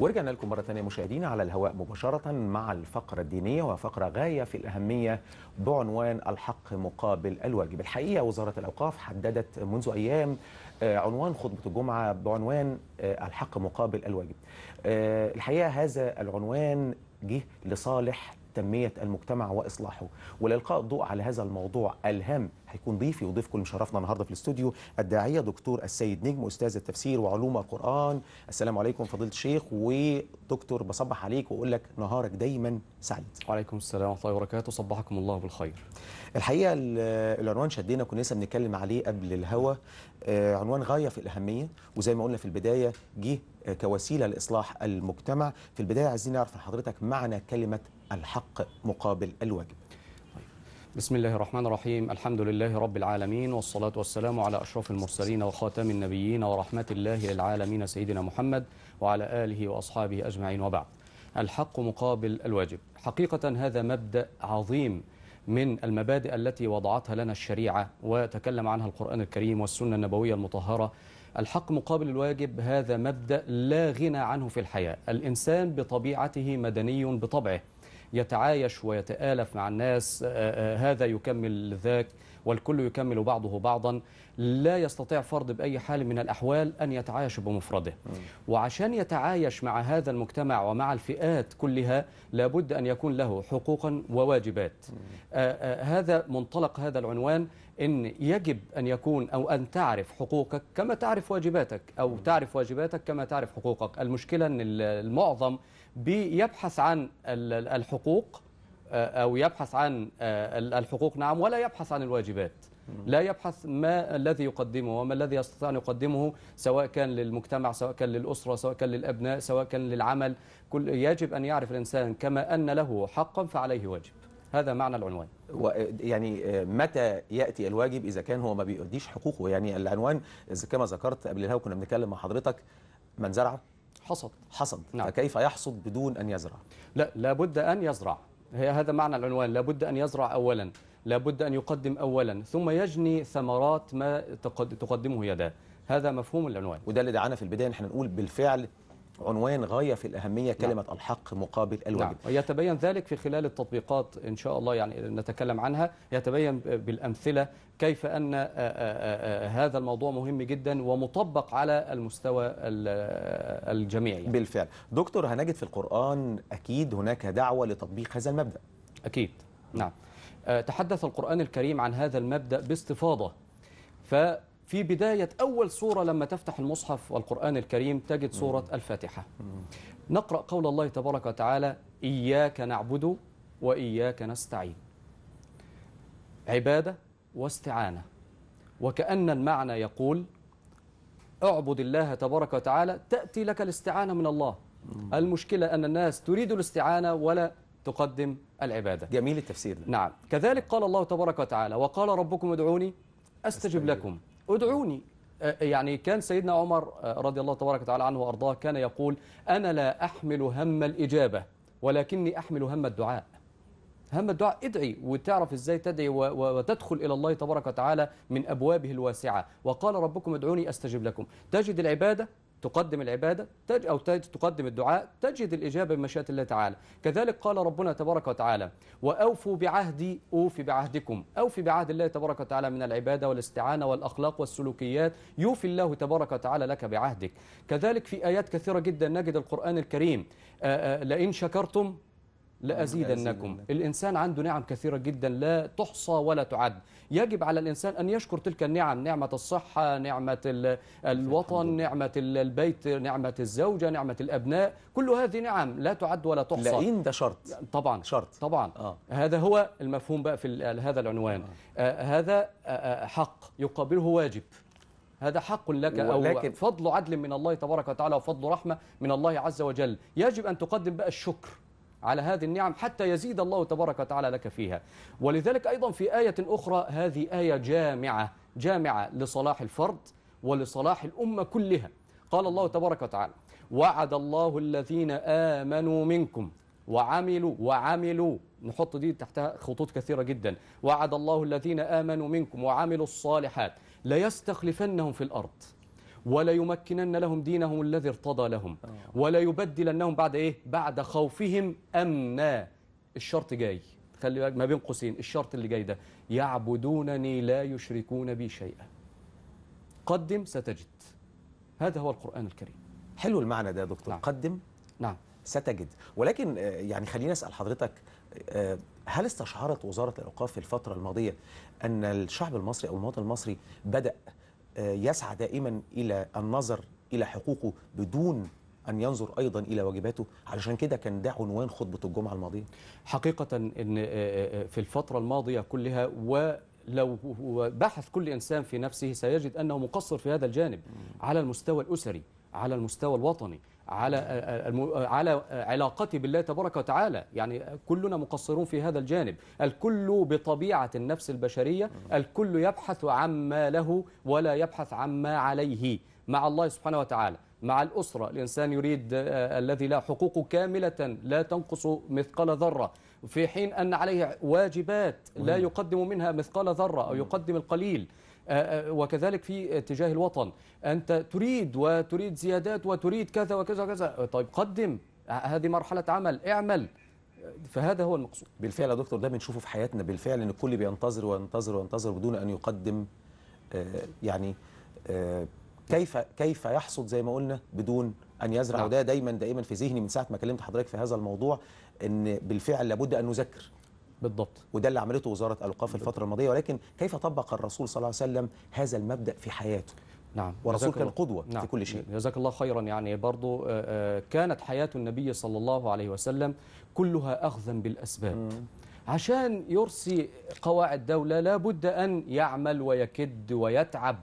ورجعنا لكم مرة ثانية مشاهدينا على الهواء مباشرة مع الفقرة الدينية وفقرة غاية في الأهمية بعنوان الحق مقابل الواجب الحقيقة وزارة الأوقاف حددت منذ أيام آه، عنوان خطبة الجمعة بعنوان آه، الحق مقابل الواجب آه، الحقيقة هذا العنوان جه لصالح تنمية المجتمع وإصلاحه ولإلقاء الضوء على هذا الموضوع الهام هيكون ضيفي وضيف كل مشرفنا النهارده في الاستوديو الداعيه دكتور السيد نجم استاذ التفسير وعلوم القران السلام عليكم فضيله الشيخ ودكتور بصبح عليك واقول لك نهارك دايما سعيد وعليكم السلام ورحمه الله وبركاته صبحكم الله بالخير الحقيقه العنوان شدينا كنا لسه بنتكلم عليه قبل الهوا آه، عنوان غايه في الاهميه وزي ما قلنا في البدايه جه آه، كوسيله لاصلاح المجتمع في البدايه عايزين نعرف حضرتك معنى كلمه الحق مقابل الواجب بسم الله الرحمن الرحيم الحمد لله رب العالمين والصلاة والسلام على أشرف المرسلين وخاتم النبيين ورحمة الله للعالمين سيدنا محمد وعلى آله وأصحابه أجمعين وبعد الحق مقابل الواجب حقيقة هذا مبدأ عظيم من المبادئ التي وضعتها لنا الشريعة وتكلم عنها القرآن الكريم والسنة النبوية المطهرة الحق مقابل الواجب هذا مبدأ لا غنى عنه في الحياة الإنسان بطبيعته مدني بطبعه يتعايش ويتآلف مع الناس آه، آه، هذا يكمل ذاك والكل يكمل بعضه بعضا لا يستطيع فرد بأي حال من الأحوال أن يتعايش بمفرده وعشان يتعايش مع هذا المجتمع ومع الفئات كلها لابد أن يكون له حقوقا وواجبات آه، آه، هذا منطلق هذا العنوان أن يجب أن يكون أو أن تعرف حقوقك كما تعرف واجباتك أو تعرف واجباتك كما تعرف حقوقك المشكلة أن المعظم بيبحث عن الحقوق آه، أو يبحث عن آه، الحقوق نعم ولا يبحث عن الواجبات لا يبحث ما الذي يقدمه وما الذي يستطيع أن يقدمه سواء كان للمجتمع سواء كان للأسرة سواء كان للأبناء سواء كان للعمل كل يجب أن يعرف الإنسان كما أن له حقا فعليه واجب هذا معنى العنوان يعني آه، متى ياتي الواجب اذا كان هو ما بيؤديش حقوقه يعني العنوان كما ذكرت قبل الهوا كنا بنتكلم مع حضرتك من زرع حصد حصد نعم. فكيف يحصد بدون ان يزرع لا لابد ان يزرع هي هذا معنى العنوان لابد أن يزرع أولا لابد أن يقدم أولا ثم يجني ثمرات ما تقدمه يداه هذا مفهوم العنوان وده اللي دعانا في البداية نحن نقول بالفعل عنوان غاية في الأهمية نعم. كلمة نعم. الحق مقابل الواجب نعم. يتبين ذلك في خلال التطبيقات إن شاء الله يعني نتكلم عنها يتبين بالأمثلة كيف أن هذا الموضوع مهم جدا ومطبق على المستوى الجميعي يعني. بالفعل دكتور هنجد في القرآن أكيد هناك دعوة لتطبيق هذا المبدأ أكيد نعم تحدث القرآن الكريم عن هذا المبدأ باستفاضة ف في بداية أول سورة لما تفتح المصحف والقرآن الكريم تجد سورة الفاتحة نقرأ قول الله تبارك وتعالى إياك نعبد وإياك نستعين عبادة واستعانة وكأن المعنى يقول اعبد الله تبارك وتعالى تأتي لك الاستعانة من الله المشكلة أن الناس تريد الاستعانة ولا تقدم العبادة جميل التفسير ده. نعم كذلك قال الله تبارك وتعالى وقال ربكم ادعوني أستجب, أستجب لكم ادعوني أه، أه، يعني كان سيدنا عمر أه، رضي الله تبارك وتعالى عنه وأرضاه كان يقول أنا لا أحمل هم الإجابة ولكني أحمل هم الدعاء هم الدعاء ادعي وتعرف ازاي تدعي وتدخل إلى الله تبارك وتعالى من أبوابه الواسعة وقال ربكم ادعوني أستجب لكم تجد العبادة تقدم العبادة أو تقدم الدعاء تجد الإجابة بمشيئة الله تعالى كذلك قال ربنا تبارك وتعالى وأوفوا بعهدي أوفي بعهدكم أوفي بعهد الله تبارك وتعالى من العبادة والاستعانة والأخلاق والسلوكيات يوفي الله تبارك وتعالى لك بعهدك كذلك في آيات كثيرة جدا نجد القرآن الكريم لئن شكرتم لأزيدنكم الإنسان عنده نعم كثيرة جدا لا تحصى ولا تعد يجب على الإنسان أن يشكر تلك النعم نعمة الصحة نعمة الوطن نعمة البيت نعمة الزوجة نعمة الأبناء كل هذه نعم لا تعد ولا تحصى لأين ده شرط طبعا شرط طبعا آه. هذا هو المفهوم بقى في هذا العنوان آه. آه هذا آه،, آه حق يقابله واجب هذا حق لك أو فضل عدل من الله تبارك وتعالى وفضل رحمة من الله عز وجل يجب أن تقدم بقى الشكر على هذه النعم حتى يزيد الله تبارك وتعالى لك فيها ولذلك أيضا في آية أخرى هذه آية جامعة جامعة لصلاح الفرد ولصلاح الأمة كلها قال الله تبارك وتعالى وعد الله الذين آمنوا منكم وعملوا وعملوا نحط دي تحتها خطوط كثيرة جدا وعد الله الذين آمنوا منكم وعملوا الصالحات ليستخلفنهم في الأرض وليمكنن لهم دينهم الذي ارتضى لهم آه. وليبدلنهم بعد إيه بعد خوفهم أمنا الشرط جاي خلي بالك ما بين قوسين الشرط اللي جاي ده يعبدونني لا يشركون بي شيئا قدم ستجد هذا هو القرآن الكريم حلو المعنى ده يا دكتور نعم. قدم نعم ستجد ولكن آه، يعني خليني أسأل حضرتك آه، هل استشعرت وزارة الأوقاف في الفترة الماضية أن الشعب المصري أو المواطن المصري بدأ يسعى دائما إلى النظر إلى حقوقه بدون أن ينظر أيضا إلى واجباته علشان كده كان ده عنوان خطبة الجمعة الماضية حقيقة إن آه، آه، في الفترة الماضية كلها و لو بحث كل إنسان في نفسه سيجد أنه مقصر في هذا الجانب على المستوى الأسري على المستوى الوطني على على علاقتي بالله تبارك وتعالى يعني كلنا مقصرون في هذا الجانب الكل بطبيعة النفس البشرية الكل يبحث عما له ولا يبحث عما عليه مع الله سبحانه وتعالى مع الأسرة الإنسان يريد آه، الذي لا حقوق كاملة لا تنقص مثقال ذرة في حين أن عليه واجبات لا يقدم منها مثقال ذرة أو يقدم القليل أه، أه، وكذلك في اتجاه الوطن أنت تريد وتريد زيادات وتريد كذا وكذا وكذا طيب قدم هذه مرحلة عمل اعمل فهذا هو المقصود بالفعل يا دكتور ده بنشوفه في حياتنا بالفعل ان الكل بينتظر وينتظر وينتظر بدون ان يقدم أه، يعني كيف كيف يحصد زي ما قلنا بدون ان يزرع نعم. وده دايما دائما في ذهني من ساعه ما كلمت حضرتك في هذا الموضوع ان بالفعل لابد ان نذكر بالضبط وده اللي عملته وزاره الاوقاف الفتره الماضيه ولكن كيف طبق الرسول صلى الله عليه وسلم هذا المبدا في حياته نعم والرسول كان قدوة نعم. في كل شيء جزاك الله خيرا يعني برضو آه، آه، كانت حياة النبي صلى الله عليه وسلم كلها أخذا بالأسباب مم. عشان يرسي قواعد دولة لابد أن يعمل ويكد ويتعب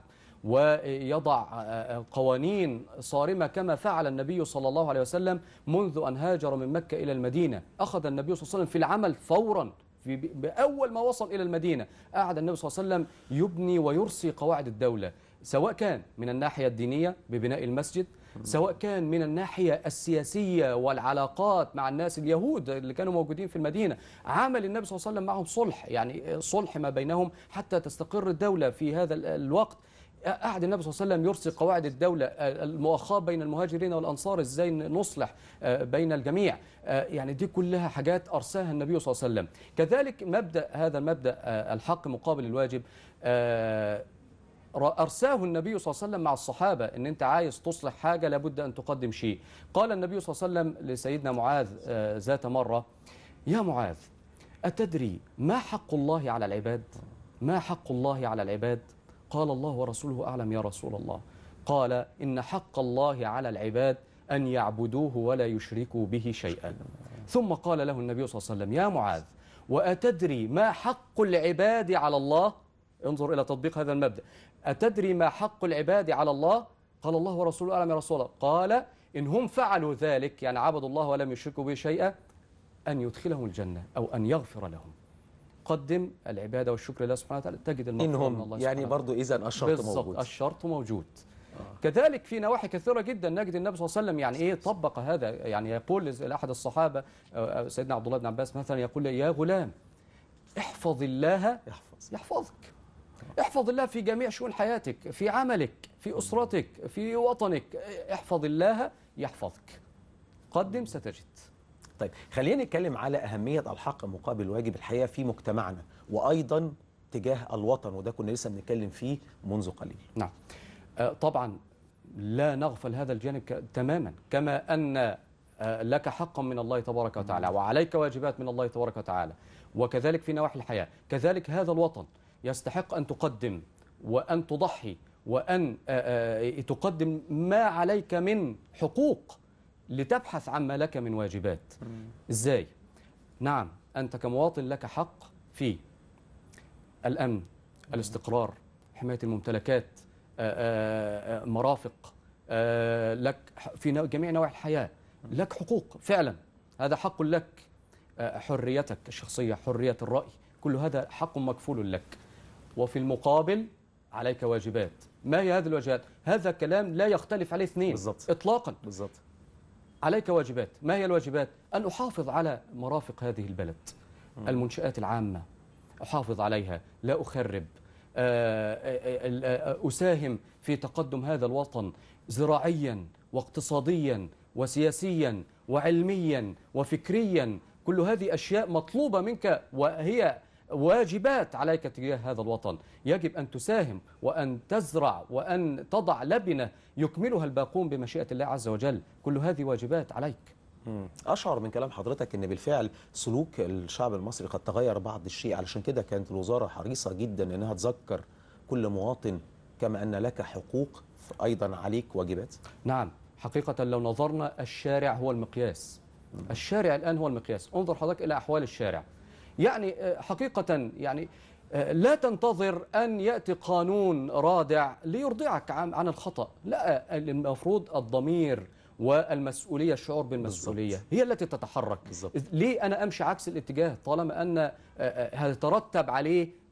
ويضع آه، قوانين صارمة كما فعل النبي صلى الله عليه وسلم منذ أن هاجر من مكة إلى المدينة أخذ النبي صلى الله عليه وسلم في العمل فورا في بأول ما وصل إلى المدينة قعد النبي صلى الله عليه وسلم يبني ويرسي قواعد الدولة سواء كان من الناحية الدينية ببناء المسجد سواء كان من الناحية السياسية والعلاقات مع الناس اليهود اللي كانوا موجودين في المدينة عمل النبي صلى الله عليه وسلم معهم صلح يعني صلح ما بينهم حتى تستقر الدولة في هذا الوقت قعد النبي صلى الله عليه وسلم يرسي قواعد الدولة آه، المؤاخاة بين المهاجرين والأنصار إزاي نصلح آه، بين الجميع آه، يعني دي كلها حاجات أرساها النبي صلى الله عليه وسلم كذلك مبدأ هذا المبدأ الحق مقابل الواجب أرساه النبي صلى الله عليه وسلم مع الصحابة إن أنت عايز تصلح حاجة لابد أن تقدم شيء قال النبي صلى الله عليه وسلم لسيدنا معاذ ذات مرة يا معاذ أتدري ما حق الله على العباد ما حق الله على العباد قال الله ورسوله أعلم يا رسول الله قال إن حق الله على العباد أن يعبدوه ولا يشركوا به شيئا ثم قال له النبي صلى الله عليه وسلم يا معاذ وأتدري ما حق العباد على الله انظر إلى تطبيق هذا المبدأ أتدري ما حق العباد على الله قال الله ورسوله أعلم يا رسول الله قال إن هم فعلوا ذلك يعني عبدوا الله ولم يشركوا به شيئا أن يدخلهم الجنة أو أن يغفر لهم قدم العبادة والشكر لله سبحانه وتعالى تجد المغفرة من الله يعني برضو إذا الشرط موجود الشرط موجود كذلك في نواحي كثيرة جدا نجد النبي صلى الله عليه وسلم يعني إيه طبق هذا يعني يقول لأحد الصحابة سيدنا عبد الله بن عباس مثلا يقول يا غلام احفظ الله يحفظ يحفظك احفظ الله في جميع شؤون حياتك في عملك في أسرتك في وطنك احفظ الله يحفظك قدم ستجد طيب خلينا نتكلم على أهمية الحق مقابل الواجب الحياة في مجتمعنا وأيضا تجاه الوطن وده كنا لسه بنتكلم فيه منذ قليل نعم آه، طبعا لا نغفل هذا الجانب تماما كما أن آه، لك حقا من الله تبارك وتعالى وعليك واجبات من الله تبارك وتعالى وكذلك في نواحي الحياة كذلك هذا الوطن يستحق أن تقدم وأن تضحي وأن آه، تقدم ما عليك من حقوق لتبحث عما لك من واجبات إزاي؟ نعم أنت كمواطن لك حق في الأمن الاستقرار حماية الممتلكات آآ آه، آآ آه، آه، مرافق آآ لك في جميع نواحي الحياة لك حقوق فعلا هذا حق لك حريتك الشخصية حرية الرأي كل هذا حق مكفول لك وفي المقابل عليك واجبات ما هي هذه الواجبات هذا كلام لا يختلف عليه اثنين بالزبط. اطلاقا بالزبط. عليك واجبات ما هي الواجبات؟ أن أحافظ على مرافق هذه البلد المنشآت العامة أحافظ عليها لا أخرب آه، آه، آه، أساهم في تقدم هذا الوطن زراعيا واقتصاديا وسياسيا وعلميا وفكريا كل هذه أشياء مطلوبة منك وهي واجبات عليك تجاه هذا الوطن يجب أن تساهم وأن تزرع وأن تضع لبنة يكملها الباقون بمشيئة الله عز وجل كل هذه واجبات عليك أشعر من كلام حضرتك أن بالفعل سلوك الشعب المصري قد تغير بعض الشيء علشان كده كانت الوزارة حريصة جدا أنها تذكر كل مواطن كما أن لك حقوق أيضا عليك واجبات نعم حقيقة لو نظرنا الشارع هو المقياس الشارع الآن هو المقياس انظر حضرتك إلى أحوال الشارع يعني آه، حقيقة يعني آه، لا تنتظر أن يأتي قانون رادع ليرضعك عن الخطأ لا المفروض الضمير والمسؤولية الشعور بالمسؤولية بالزبط. هي التي تتحرك بالزبط. ليه أنا أمشي عكس الاتجاه طالما أن آه، هيترتب عليه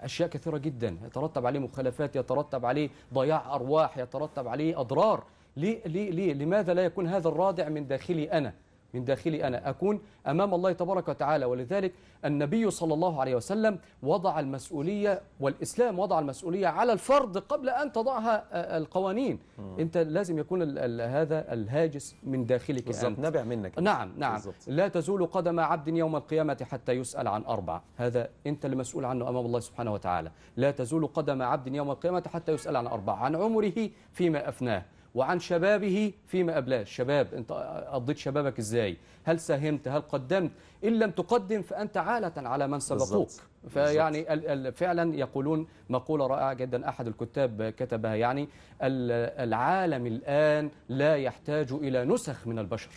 أشياء كثيرة جدا يترتب عليه مخالفات يترتب عليه ضياع أرواح يترتب عليه أضرار ليه, ليه, ليه لماذا لا يكون هذا الرادع من داخلي أنا من داخلي أنا أكون أمام الله تبارك وتعالى ولذلك النبي صلى الله عليه وسلم وضع المسؤولية والإسلام وضع المسؤولية على الفرد قبل أن تضعها آه، آه، القوانين م. أنت لازم يكون الـ الـ هذا الهاجس من داخلك بالزبط. أنت نابع منك نعم نعم بالزبط. لا تزول قدم عبد يوم القيامة حتى يسأل عن أربع هذا أنت المسؤول عنه أمام الله سبحانه وتعالى لا تزول قدم عبد يوم القيامة حتى يسأل عن أربع عن عمره فيما أفناه وعن شبابه فيما قبلاه الشباب أنت قضيت شبابك إزاي هل ساهمت هل قدمت إن لم تقدم فأنت عالة على من سبقوك فيعني فعلا يقولون مقولة رائعة جدا أحد الكتاب كتبها يعني العالم الآن لا يحتاج إلى نسخ من البشر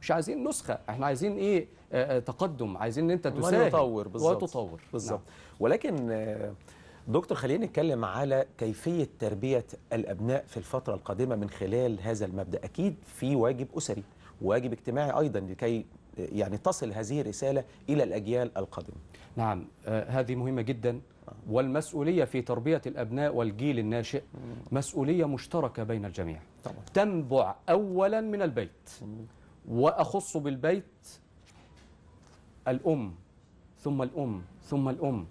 مش عايزين نسخة احنا عايزين ايه آه، آه، تقدم عايزين ان انت تساهم وتطور بالظبط نعم. ولكن دكتور خلينا نتكلم على كيفية تربية الأبناء في الفترة القادمة من خلال هذا المبدأ أكيد في واجب أسري وواجب اجتماعي أيضا لكي يعني تصل هذه الرسالة إلى الأجيال القادمة نعم آه، هذه مهمة جدا والمسؤولية في تربية الأبناء والجيل الناشئ مسؤولية مشتركة بين الجميع طبعا. تنبع أولا من البيت وأخص بالبيت الأم ثم الأم ثم الأم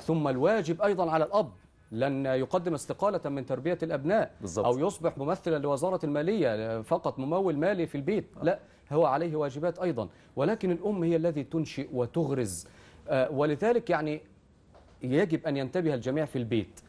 ثم الواجب أيضا على الأب لن يقدم استقالة من تربية الأبناء بالزبط. أو يصبح ممثلا لوزارة المالية فقط ممول مالي في البيت آه. لا هو عليه واجبات أيضا ولكن الأم هي الذي تنشئ وتغرز آه، ولذلك يعني يجب أن ينتبه الجميع في البيت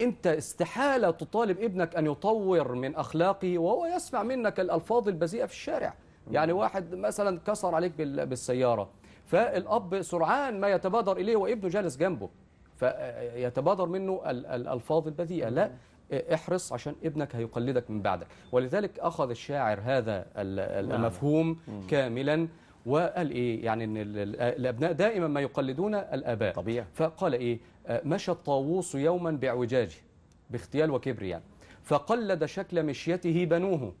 أنت استحالة تطالب ابنك أن يطور من أخلاقه وهو يسمع منك الألفاظ البذيئة في الشارع يعني واحد مثلا كسر عليك بالسيارة فالأب سرعان ما يتبادر إليه وابنه جالس جنبه فيتبادر منه الألفاظ البذيئة لا احرص عشان ابنك هيقلدك من بعدك ولذلك أخذ الشاعر هذا نعم. المفهوم كاملا وقال إيه يعني أن الأبناء دائما ما يقلدون الآباء طبيعي. فقال إيه مشى الطاووس يوما بعوجاجه باختيال وكبر يعني فقلد شكل مشيته بنوه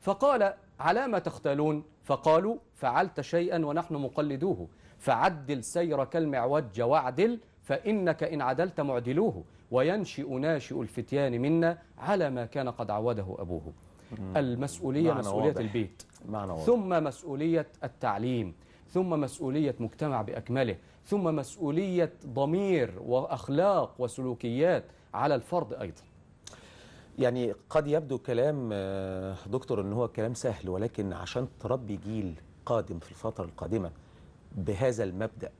فقال على ما تختالون فقالوا فعلت شيئا ونحن مقلدوه فعدل سيرك المعوج واعدل فإنك إن عدلت معدلوه وينشئ ناشئ الفتيان منا على ما كان قد عوده أبوه المسؤولية مسؤولية واضح. البيت معنى ثم مسؤولية التعليم ثم مسؤولية مجتمع بأكمله ثم مسؤولية ضمير وأخلاق وسلوكيات على الفرد أيضا يعني قد يبدو كلام آه، دكتور ان هو كلام سهل ولكن عشان تربي جيل قادم في الفتره القادمه بهذا المبدا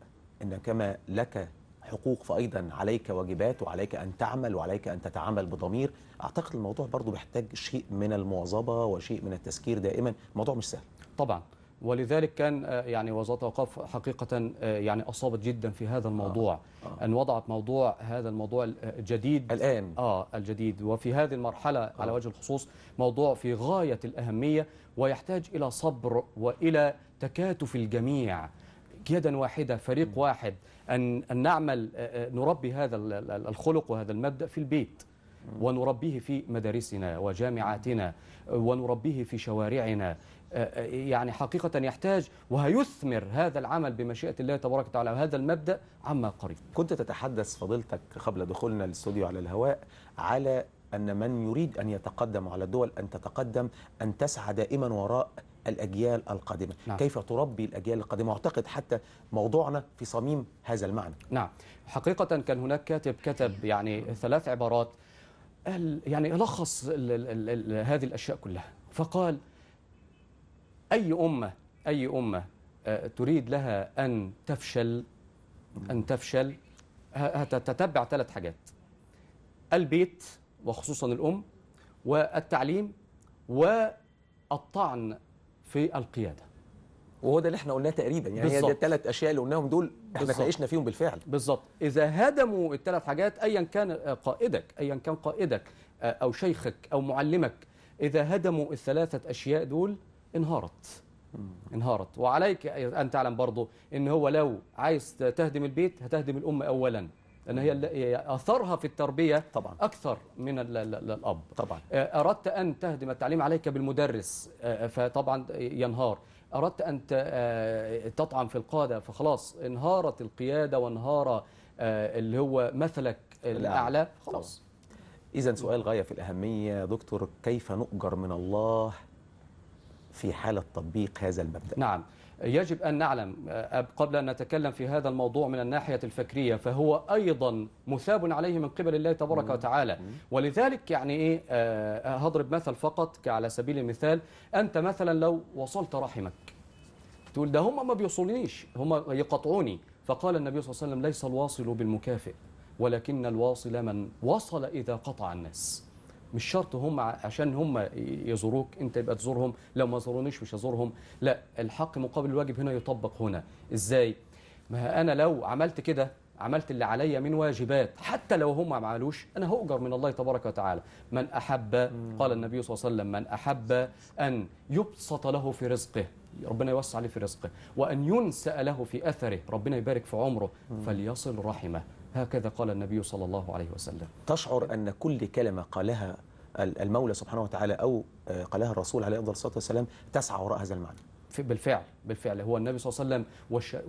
ان كما لك حقوق فايضا عليك واجبات وعليك ان تعمل وعليك ان تتعامل بضمير اعتقد الموضوع برضو بيحتاج شيء من المواظبه وشيء من التذكير دائما الموضوع مش سهل طبعا ولذلك كان آه، يعني وزارة الأوقاف حقيقة آه، يعني أصابت جدا في هذا الموضوع آه. آه. أن وضعت موضوع هذا الموضوع آه، الجديد الآن آه الجديد وفي هذه المرحلة آه. على وجه الخصوص موضوع في غاية الأهمية ويحتاج إلى صبر وإلى تكاتف الجميع يدا واحدة فريق واحد أن, أن نعمل نربي هذا الخلق وهذا المبدأ في البيت ونربيه في مدارسنا وجامعاتنا ونربيه في شوارعنا يعني حقيقة يحتاج وهيثمر هذا العمل بمشيئة الله تبارك وتعالى وهذا المبدأ عما قريب كنت تتحدث فضيلتك قبل دخولنا الاستوديو على الهواء على أن من يريد أن يتقدم على الدول أن تتقدم أن تسعى دائما وراء الأجيال القادمة نعم. كيف تربي الأجيال القادمة أعتقد حتى موضوعنا في صميم هذا المعنى نعم حقيقة كان هناك كاتب كتب يعني ثلاث عبارات يعني لخص هذه الأشياء كلها فقال أي أمة أي أمة آه، تريد لها أن تفشل أن تفشل هتتبع ثلاث حاجات البيت وخصوصا الأم والتعليم والطعن في القيادة وهو ده اللي احنا قلناه تقريبا يعني بالزبط. هي الثلاث اشياء اللي قلناهم دول احنا تعيشنا فيهم بالفعل بالظبط اذا هدموا الثلاث حاجات ايا كان آه، قائدك ايا كان قائدك آه، او شيخك او معلمك اذا هدموا الثلاثه اشياء دول انهارت انهارت وعليك أن تعلم برضه أن هو لو عايز تهدم البيت هتهدم الأم أولا لأن هي أثرها في التربية طبعا أكثر من الأب طبعا آه، أردت أن تهدم التعليم عليك بالمدرس آه، آه، فطبعا ينهار أردت أن تطعن في القادة فخلاص انهارت القيادة وانهار اللي هو مثلك الأعلى خلاص إذا سؤال غاية في الأهمية دكتور كيف نؤجر من الله في حالة تطبيق هذا المبدأ نعم يجب أن نعلم قبل أن نتكلم في هذا الموضوع من الناحية الفكرية فهو أيضا مثاب عليه من قبل الله تبارك وتعالى ولذلك يعني إيه آه، آه، هضرب مثل فقط على سبيل المثال أنت مثلا لو وصلت رحمك تقول ده هم ما بيوصلنيش هم يقطعوني فقال النبي صلى الله عليه وسلم ليس الواصل بالمكافئ ولكن الواصل من وصل إذا قطع الناس مش شرط هم عشان هم يزوروك انت يبقى تزورهم لو ما زورونيش مش هزورهم لا الحق مقابل الواجب هنا يطبق هنا ازاي ما انا لو عملت كده عملت اللي عليا من واجبات حتى لو هم ما عملوش انا هؤجر من الله تبارك وتعالى من احب قال النبي صلى الله عليه وسلم من احب ان يبسط له في رزقه ربنا يوسع عليه في رزقه وأن ينسأ له في أثره ربنا يبارك في عمره فليصل رحمه هكذا قال النبي صلى الله عليه وسلم تشعر أن كل كلمة قالها المولى سبحانه وتعالى أو آه، قالها الرسول عليه الصلاة والسلام تسعى وراء هذا المعنى بالفعل بالفعل هو النبي صلى الله عليه وسلم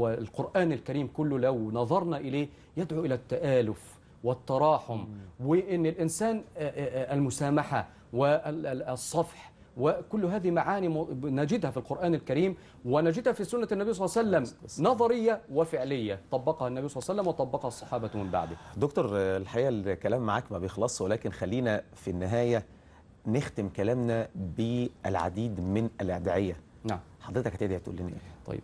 والقرآن الكريم كله لو نظرنا إليه يدعو إلى التآلف والتراحم وإن الإنسان آه، آه، المسامحة والصفح وكل هذه معاني نجدها في القرآن الكريم ونجدها في سنة النبي صلى الله عليه وسلم نظرية وفعلية طبقها النبي صلى الله عليه وسلم وطبقها الصحابة من بعده دكتور الحقيقة الكلام معاك ما بيخلصش ولكن خلينا في النهاية نختم كلامنا بالعديد من الأدعية نعم حضرتك هتدعي تقول لنا طيب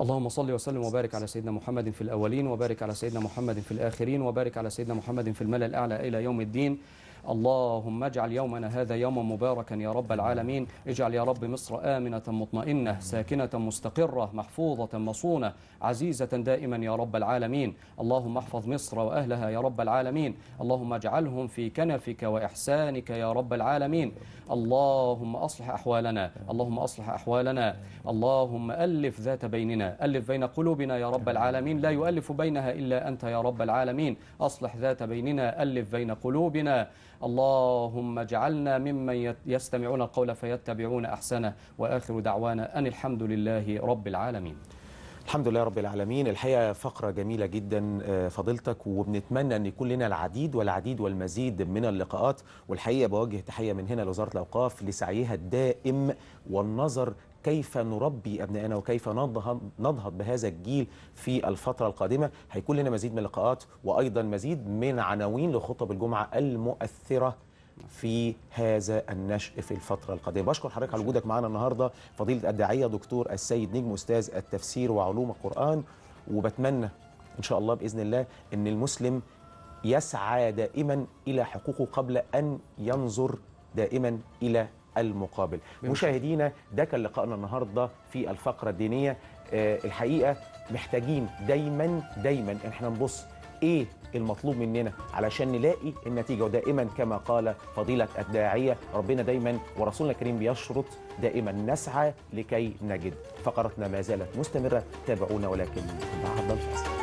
اللهم صل وسلم وبارك على سيدنا محمد في الأولين وبارك على سيدنا محمد في الآخرين وبارك على سيدنا محمد في الملأ الأعلى إلى يوم الدين اللهم اجعل يومنا هذا يوما مباركا يا رب العالمين اجعل يا رب مصر آمنة مطمئنة ساكنة مستقرة محفوظة مصونة عزيزة دائما يا رب العالمين اللهم احفظ مصر وأهلها يا رب العالمين اللهم اجعلهم في كنفك وإحسانك يا رب العالمين اللهم أصلح أحوالنا اللهم أصلح أحوالنا اللهم ألف ذات بيننا ألف بين قلوبنا يا رب العالمين لا يؤلف بينها إلا أنت يا رب العالمين أصلح ذات بيننا ألف بين قلوبنا اللهم اجعلنا ممن يستمعون القول فيتبعون أحسنه وآخر دعوانا أن الحمد لله رب العالمين الحمد لله رب العالمين الحقيقة فقرة جميلة جدا آه، فضيلتك وبنتمنى أن يكون لنا العديد والعديد والمزيد من اللقاءات والحقيقة بوجه تحية من هنا لوزارة الأوقاف لسعيها الدائم والنظر كيف نربي أبنائنا وكيف نضهد بهذا الجيل في الفترة القادمة هيكون لنا مزيد من اللقاءات وأيضا مزيد من عناوين لخطب الجمعة المؤثرة في هذا النشء في الفترة القادمة بشكر حضرتك على وجودك معنا النهاردة فضيلة الداعية دكتور السيد نجم أستاذ التفسير وعلوم القرآن وبتمنى إن شاء الله بإذن الله أن المسلم يسعى دائما إلى حقوقه قبل أن ينظر دائما إلى المقابل مشاهدينا ده كان لقائنا النهارده في الفقره الدينيه آه، الحقيقه محتاجين دايما دايما احنا نبص ايه المطلوب مننا علشان نلاقي النتيجه ودائما كما قال فضيله الداعيه ربنا دايما ورسولنا الكريم بيشرط دائما نسعى لكي نجد فقرتنا ما زالت مستمره تابعونا ولكن بعد الفاصل